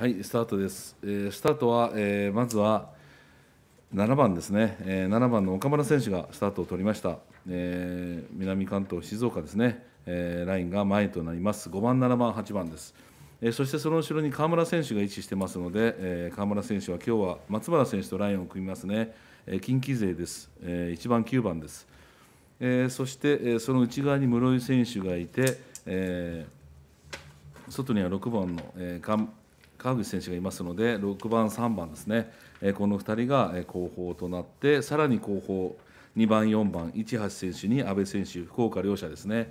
はい、スタートです。えー、スタートは、えー、まずは7番ですね、えー、7番の岡村選手がスタートを取りました、えー、南関東、静岡ですね、えー、ラインが前となります、5番、7番、8番です。えそしてその後ろに川村選手が位置してますので、え川村選手は今日は松原選手とラインを組みますね、え近畿勢です、え1番、9番です。えそして、えその内側に室井選手がいて、え外には6番の、えー、川口選手がいますので6番3番ですね、えこの2人が後方となってさらに後方2番4番市橋選手に阿部選手福岡両者ですね、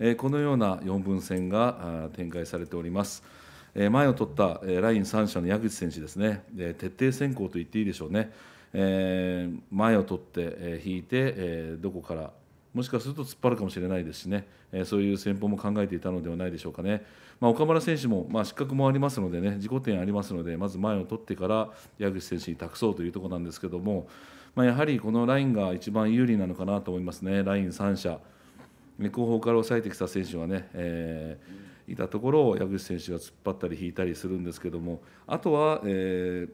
えこのような4分戦が展開されております。前を取ったライン3者の矢口選手ですね、徹底先行と言っていいでしょうね、前を取って引いて、どこからもしかすると突っ張るかもしれないですしね、えそういう戦法も考えていたのではないでしょうかね、まあ、岡村選手も、まあ、失格もありますのでね、自己点ありますので、まず前を取ってから矢口選手に託そうというところなんですけども、まあ、やはりこのラインが一番有利なのかなと思いますね、ライン3者、後方から抑えてきた選手がね、えー、いたところを矢口選手が突っ張ったり引いたりするんですけども、あとは、えー、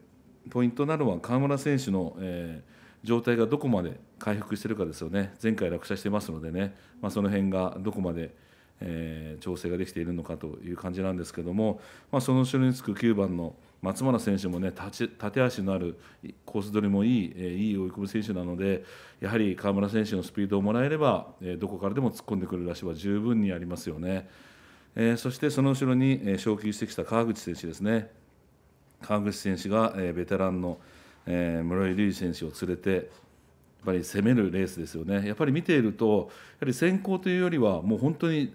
ポイントなのは川村選手の、えー状態がどこまで回復してるかですよね、前回落車してますのでね、まあ、その辺がどこまで、えー、調整ができているのかという感じなんですけども、まあ、その後ろにつく9番の松村選手もね、立て足のあるコース取りもいい、えー、いい追い込む選手なので、やはり川村選手のスピードをもらえれば、えー、どこからでも突っ込んでくるらしいは十分にありますよね。えー、そしてその後ろに、えー、昇級してきた川口選手ですね。川口選手が、えー、ベテランのえー、室井瑠唯選手を連れて、やっぱり攻めるレースですよね、やっぱり見ていると、やはり先行というよりは、もう本当に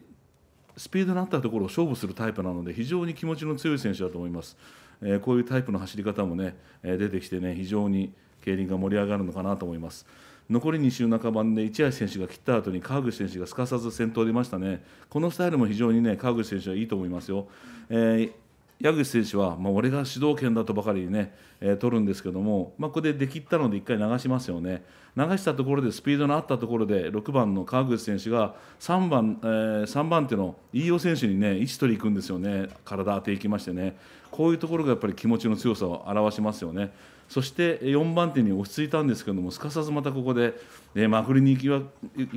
スピードのあったところを勝負するタイプなので、非常に気持ちの強い選手だと思います。えー、こういうタイプの走り方もね、え出てきてね、非常に競輪が盛り上がるのかなと思います。残り2周半ばで一橋選手が切った後に川口選手がすかさず先頭出ましたね、このスタイルも非常にね川口選手はいいと思いますよ。えー矢口選手は、まあ、俺が主導権だとばかりね、えー、取るんですけども、まあ、ここで出きったので一回流しますよね流したところでスピードのあったところで6番の川口選手が3番,、えー、3番手の飯尾選手にね位置取り行くんですよね体当ていきましてねこういうところがやっぱり気持ちの強さを表しますよねそして4番手に落ち着いたんですけどもすかさずまたここで、えー、まくりに行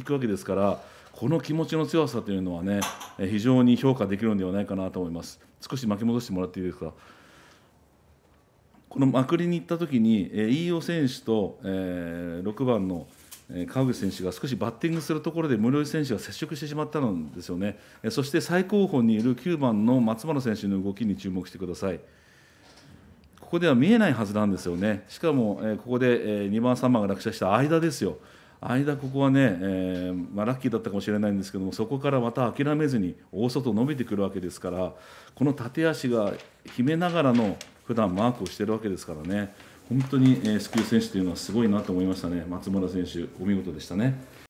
くわけですから。この気持ちの強さというのはね非常に評価できるのではないかなと思います少し巻き戻してもらっていいですかこのまくりに行った時に飯尾選手と6番の川口選手が少しバッティングするところで室井選手が接触してしまったんですよねそして最後方にいる9番の松原選手の動きに注目してくださいここでは見えないはずなんですよねしかもここで2番3番が落車した間ですよ間ここはね、えー、まあ、ラッキーだったかもしれないんですけどもそこからまた諦めずに大外伸びてくるわけですからこの立足が秘めながらの普段マークをしてるわけですからね本当に、えー、スキー選手というのはすごいなと思いましたね松村選手お見事でしたね。